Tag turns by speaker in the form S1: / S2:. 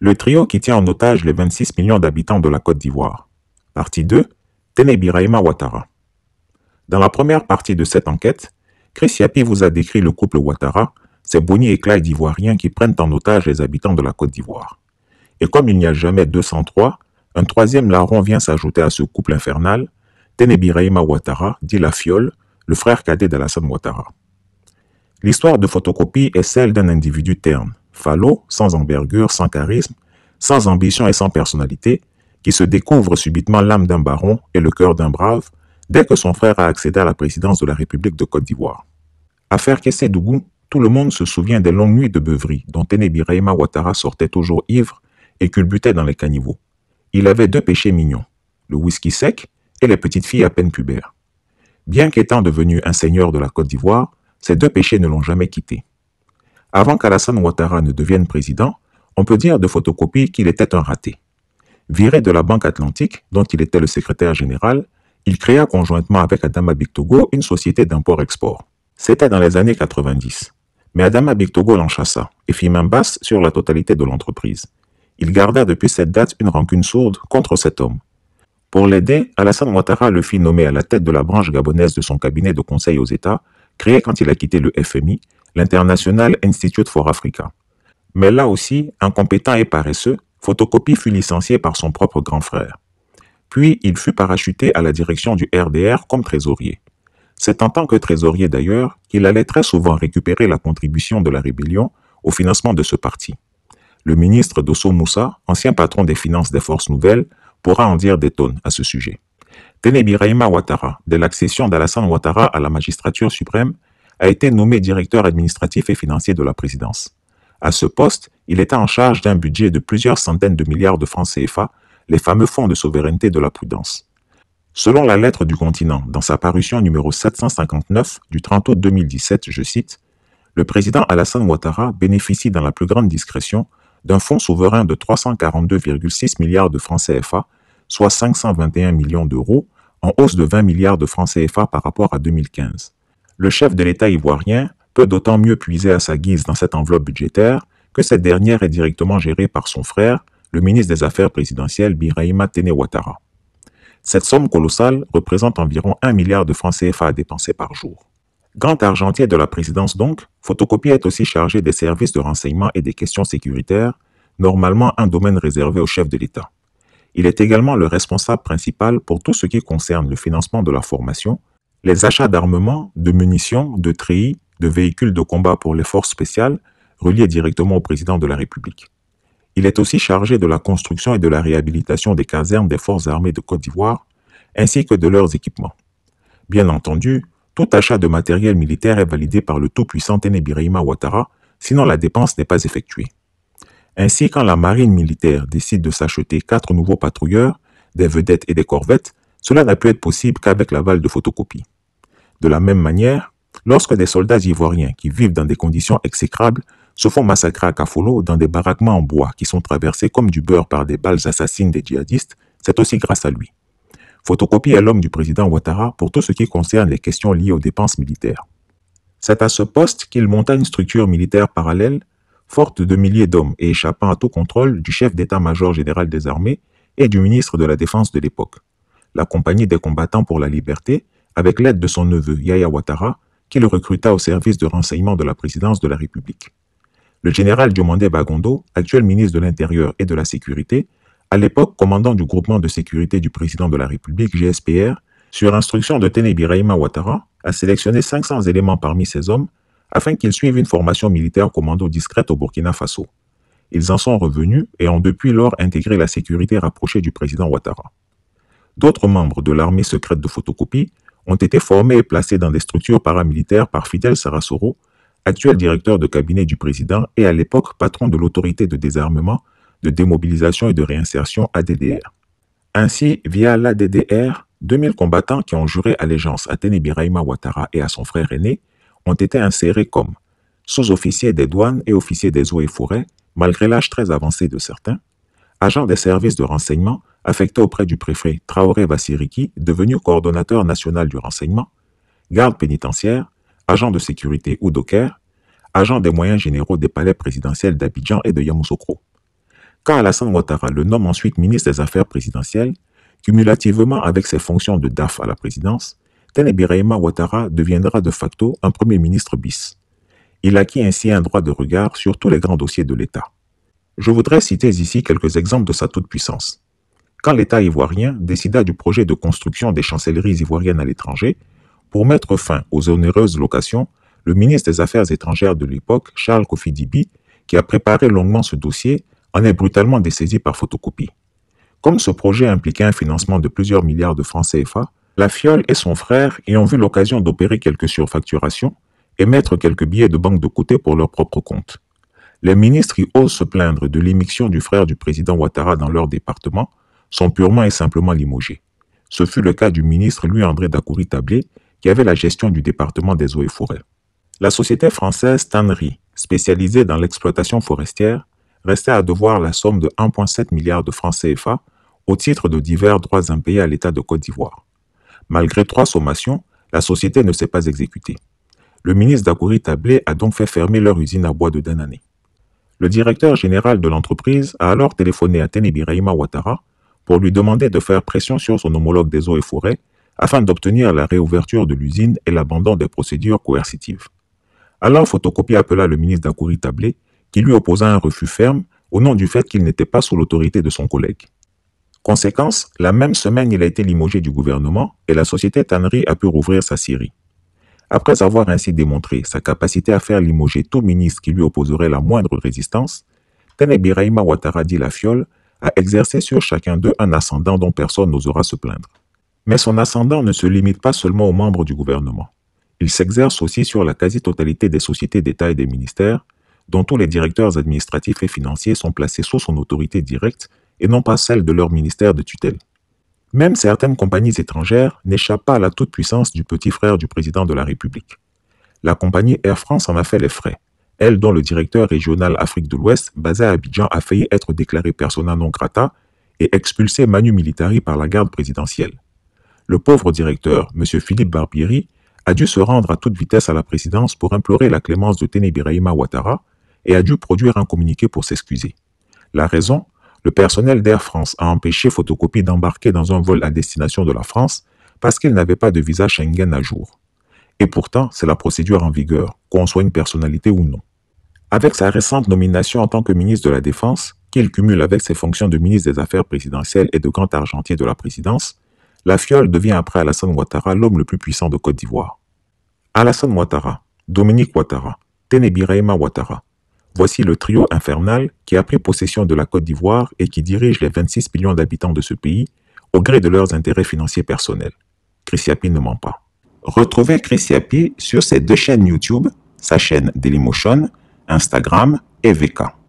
S1: Le trio qui tient en otage les 26 millions d'habitants de la Côte d'Ivoire. Partie 2. Tenebiraima Ouattara. Dans la première partie de cette enquête, Chris Yapi vous a décrit le couple Ouattara, ces bonis et clay d'ivoiriens qui prennent en otage les habitants de la Côte d'Ivoire. Et comme il n'y a jamais 203, un troisième larron vient s'ajouter à ce couple infernal, Tenebiraima Ouattara, dit la fiole, le frère cadet d'Alassane Ouattara. L'histoire de photocopie est celle d'un individu terne, Fallot, sans envergure, sans charisme, sans ambition et sans personnalité, qui se découvre subitement l'âme d'un baron et le cœur d'un brave dès que son frère a accédé à la présidence de la République de Côte d'Ivoire. Affaire Dougou, tout le monde se souvient des longues nuits de beuverie dont Tenebiraima Ouattara sortait toujours ivre et culbutait dans les caniveaux. Il avait deux péchés mignons, le whisky sec et les petites filles à peine pubères. Bien qu'étant devenu un seigneur de la Côte d'Ivoire, ces deux péchés ne l'ont jamais quitté. Avant qu'Alassane Ouattara ne devienne président, on peut dire de photocopie qu'il était un raté. Viré de la Banque Atlantique, dont il était le secrétaire général, il créa conjointement avec Adama Bictogo une société d'import-export. C'était dans les années 90. Mais Adama Bictogo l'enchassa et fit main basse sur la totalité de l'entreprise. Il garda depuis cette date une rancune sourde contre cet homme. Pour l'aider, Alassane Ouattara le fit nommer à la tête de la branche gabonaise de son cabinet de conseil aux États, créé quand il a quitté le FMI, l'International Institute for Africa. Mais là aussi, incompétent et paresseux, Photocopie fut licencié par son propre grand frère. Puis il fut parachuté à la direction du RDR comme trésorier. C'est en tant que trésorier d'ailleurs qu'il allait très souvent récupérer la contribution de la rébellion au financement de ce parti. Le ministre Dosso Moussa, ancien patron des finances des forces nouvelles, pourra en dire des tonnes à ce sujet. Raima Ouattara, dès l'accession d'Alassane Ouattara à la magistrature suprême, a été nommé directeur administratif et financier de la présidence. À ce poste, il était en charge d'un budget de plusieurs centaines de milliards de francs CFA, les fameux fonds de souveraineté de la prudence. Selon la lettre du continent, dans sa parution numéro 759 du 30 août 2017, je cite, le président Alassane Ouattara bénéficie dans la plus grande discrétion d'un fonds souverain de 342,6 milliards de francs CFA, soit 521 millions d'euros, en hausse de 20 milliards de francs CFA par rapport à 2015 le chef de l'État ivoirien peut d'autant mieux puiser à sa guise dans cette enveloppe budgétaire que cette dernière est directement gérée par son frère, le ministre des Affaires présidentielles Biraïma Tene Cette somme colossale représente environ 1 milliard de francs CFA à dépenser par jour. Grand argentier de la présidence donc, Photocopie est aussi chargé des services de renseignement et des questions sécuritaires, normalement un domaine réservé au chef de l'État. Il est également le responsable principal pour tout ce qui concerne le financement de la formation, les achats d'armement, de munitions, de treillis, de véhicules de combat pour les forces spéciales reliés directement au président de la République. Il est aussi chargé de la construction et de la réhabilitation des casernes des forces armées de Côte d'Ivoire, ainsi que de leurs équipements. Bien entendu, tout achat de matériel militaire est validé par le tout-puissant Ténébirima Ouattara, sinon la dépense n'est pas effectuée. Ainsi, quand la marine militaire décide de s'acheter quatre nouveaux patrouilleurs, des vedettes et des corvettes, cela n'a pu être possible qu'avec l'aval de photocopie. De la même manière, lorsque des soldats ivoiriens qui vivent dans des conditions exécrables se font massacrer à Kafolo dans des baraquements en bois qui sont traversés comme du beurre par des balles assassines des djihadistes, c'est aussi grâce à lui. Photocopie à l'homme du président Ouattara pour tout ce qui concerne les questions liées aux dépenses militaires. C'est à ce poste qu'il monta une structure militaire parallèle, forte de milliers d'hommes et échappant à tout contrôle du chef d'état-major général des armées et du ministre de la Défense de l'époque. La Compagnie des combattants pour la liberté, avec l'aide de son neveu Yaya Ouattara, qui le recruta au service de renseignement de la présidence de la République. Le général Diomande Bagondo, actuel ministre de l'Intérieur et de la Sécurité, à l'époque commandant du groupement de sécurité du président de la République, GSPR, sur instruction de Tenebi Ouattara, a sélectionné 500 éléments parmi ses hommes afin qu'ils suivent une formation militaire commando discrète au Burkina Faso. Ils en sont revenus et ont depuis lors intégré la sécurité rapprochée du président Ouattara. D'autres membres de l'armée secrète de photocopie ont été formés et placés dans des structures paramilitaires par Fidel Sarasoro, actuel directeur de cabinet du président et à l'époque patron de l'autorité de désarmement, de démobilisation et de réinsertion ADDR. Ainsi, via l'ADDR, 2000 combattants qui ont juré allégeance à Tenebiraima Ouattara et à son frère aîné ont été insérés comme sous-officiers des douanes et officiers des eaux et forêts, malgré l'âge très avancé de certains, agents des services de renseignement, affecté auprès du préfet Traoré Vassiriki, devenu coordonnateur national du renseignement, garde pénitentiaire, agent de sécurité ou docker, agent des moyens généraux des palais présidentiels d'Abidjan et de Yamoussoukro. Quand Alassane Ouattara le nomme ensuite ministre des Affaires présidentielles, cumulativement avec ses fonctions de DAF à la présidence, Birahima Ouattara deviendra de facto un premier ministre bis. Il acquit ainsi un droit de regard sur tous les grands dossiers de l'État. Je voudrais citer ici quelques exemples de sa toute-puissance quand l'État ivoirien décida du projet de construction des chancelleries ivoiriennes à l'étranger, pour mettre fin aux onéreuses locations, le ministre des Affaires étrangères de l'époque, Charles Kofi Dibi, qui a préparé longuement ce dossier, en est brutalement dessaisi par photocopie. Comme ce projet impliquait un financement de plusieurs milliards de francs CFA, la Fiole et son frère y ont vu l'occasion d'opérer quelques surfacturations et mettre quelques billets de banque de côté pour leur propre compte. Les ministres y osent se plaindre de l'émission du frère du président Ouattara dans leur département sont purement et simplement limogés. Ce fut le cas du ministre Louis-André Dacoury Tablé, qui avait la gestion du département des eaux et forêts. La société française Tannery, spécialisée dans l'exploitation forestière, restait à devoir la somme de 1,7 milliard de francs CFA au titre de divers droits impayés à l'État de Côte d'Ivoire. Malgré trois sommations, la société ne s'est pas exécutée. Le ministre Dacoury Tablé a donc fait fermer leur usine à bois de Danané. Le directeur général de l'entreprise a alors téléphoné à Tenebiraima Ouattara, pour lui demander de faire pression sur son homologue des eaux et forêts afin d'obtenir la réouverture de l'usine et l'abandon des procédures coercitives. Alors Photocopie appela le ministre d'Akouri Tablé, qui lui opposa un refus ferme au nom du fait qu'il n'était pas sous l'autorité de son collègue. Conséquence, la même semaine, il a été limogé du gouvernement et la société Tannerie a pu rouvrir sa série. Après avoir ainsi démontré sa capacité à faire limoger tout ministre qui lui opposerait la moindre résistance, Tenebiraima Ouattara dit la fiole à exercer sur chacun d'eux un ascendant dont personne n'osera se plaindre. Mais son ascendant ne se limite pas seulement aux membres du gouvernement. Il s'exerce aussi sur la quasi-totalité des sociétés d'État et des ministères, dont tous les directeurs administratifs et financiers sont placés sous son autorité directe et non pas celle de leur ministère de tutelle. Même certaines compagnies étrangères n'échappent pas à la toute-puissance du petit frère du président de la République. La compagnie Air France en a fait les frais, elle dont le directeur régional Afrique de l'Ouest, basé à Abidjan, a failli être déclaré persona non grata et expulsé Manu Militari par la garde présidentielle. Le pauvre directeur, M. Philippe Barbieri, a dû se rendre à toute vitesse à la présidence pour implorer la clémence de Tenebiraima Ouattara et a dû produire un communiqué pour s'excuser. La raison Le personnel d'Air France a empêché Photocopie d'embarquer dans un vol à destination de la France parce qu'il n'avait pas de visa Schengen à jour. Et pourtant, c'est la procédure en vigueur, qu'on soit une personnalité ou non. Avec sa récente nomination en tant que ministre de la Défense, qu'il cumule avec ses fonctions de ministre des Affaires présidentielles et de grand argentier de la présidence, la fiole devient après Alassane Ouattara l'homme le plus puissant de Côte d'Ivoire. Alassane Ouattara, Dominique Ouattara, tenebirema Ouattara. Voici le trio infernal qui a pris possession de la Côte d'Ivoire et qui dirige les 26 millions d'habitants de ce pays au gré de leurs intérêts financiers personnels. Christiapi ne ment pas. Retrouvez Yapi sur ses deux chaînes YouTube, sa chaîne Dailymotion Instagram et VK.